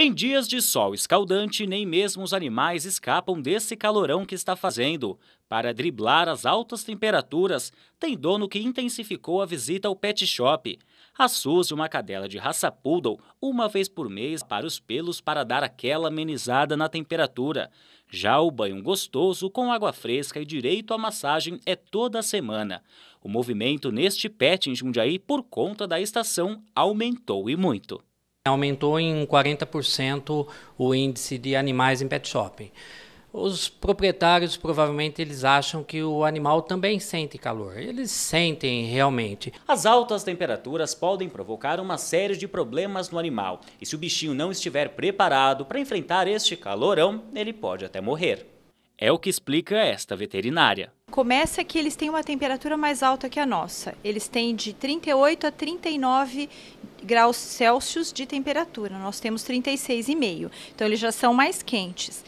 Em dias de sol escaldante, nem mesmo os animais escapam desse calorão que está fazendo. Para driblar as altas temperaturas, tem dono que intensificou a visita ao pet shop. A Suzy, uma cadela de raça poodle, uma vez por mês para os pelos para dar aquela amenizada na temperatura. Já o banho gostoso com água fresca e direito à massagem é toda semana. O movimento neste pet em Jundiaí por conta da estação aumentou e muito. Aumentou em 40% o índice de animais em pet shopping. Os proprietários provavelmente eles acham que o animal também sente calor. Eles sentem realmente. As altas temperaturas podem provocar uma série de problemas no animal, e se o bichinho não estiver preparado para enfrentar este calorão, ele pode até morrer. É o que explica esta veterinária. Começa que eles têm uma temperatura mais alta que a nossa. Eles têm de 38 a 39 graus Celsius de temperatura. Nós temos 36,5. Então, eles já são mais quentes.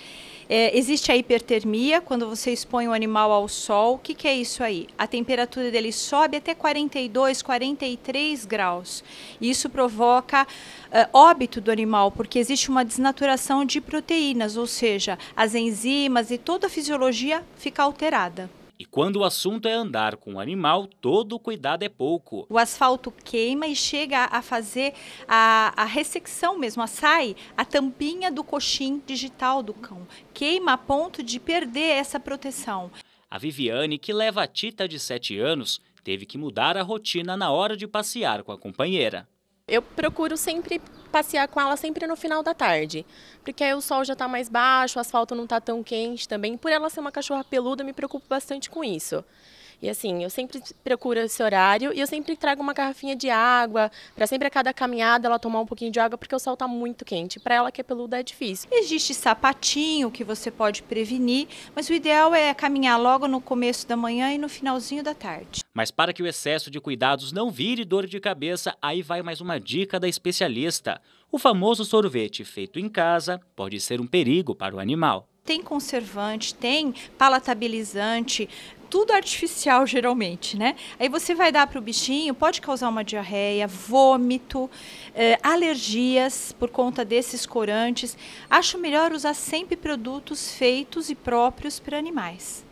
É, existe a hipertermia, quando você expõe o animal ao sol. O que, que, é isso aí? A temperatura dele sobe até 42, 43 graus. Isso provoca é, óbito do animal, porque existe uma desnaturação de proteínas, ou seja, as enzimas e toda a fisiologia fica alterada. E quando o assunto é andar com o animal, todo cuidado é pouco. O asfalto queima e chega a fazer a, a ressecção mesmo, a sai a tampinha do coxim digital do cão. Queima a ponto de perder essa proteção. A Viviane, que leva a Tita de 7 anos, teve que mudar a rotina na hora de passear com a companheira. Eu procuro sempre passear com ela sempre no final da tarde, porque aí o sol já está mais baixo, o asfalto não está tão quente também. Por ela ser uma cachorra peluda, me preocupo bastante com isso. E assim, eu sempre procuro esse horário e eu sempre trago uma garrafinha de água, para sempre a cada caminhada ela tomar um pouquinho de água, porque o sol tá muito quente. Para ela que é peluda é difícil. Existe sapatinho que você pode prevenir, mas o ideal é caminhar logo no começo da manhã e no finalzinho da tarde. Mas para que o excesso de cuidados não vire dor de cabeça, aí vai mais uma dica da especialista. O famoso sorvete feito em casa pode ser um perigo para o animal tem conservante, tem palatabilizante, tudo artificial geralmente, né? Aí você vai dar para o bichinho, pode causar uma diarreia, vômito, eh, alergias por conta desses corantes. Acho melhor usar sempre produtos feitos e próprios para animais.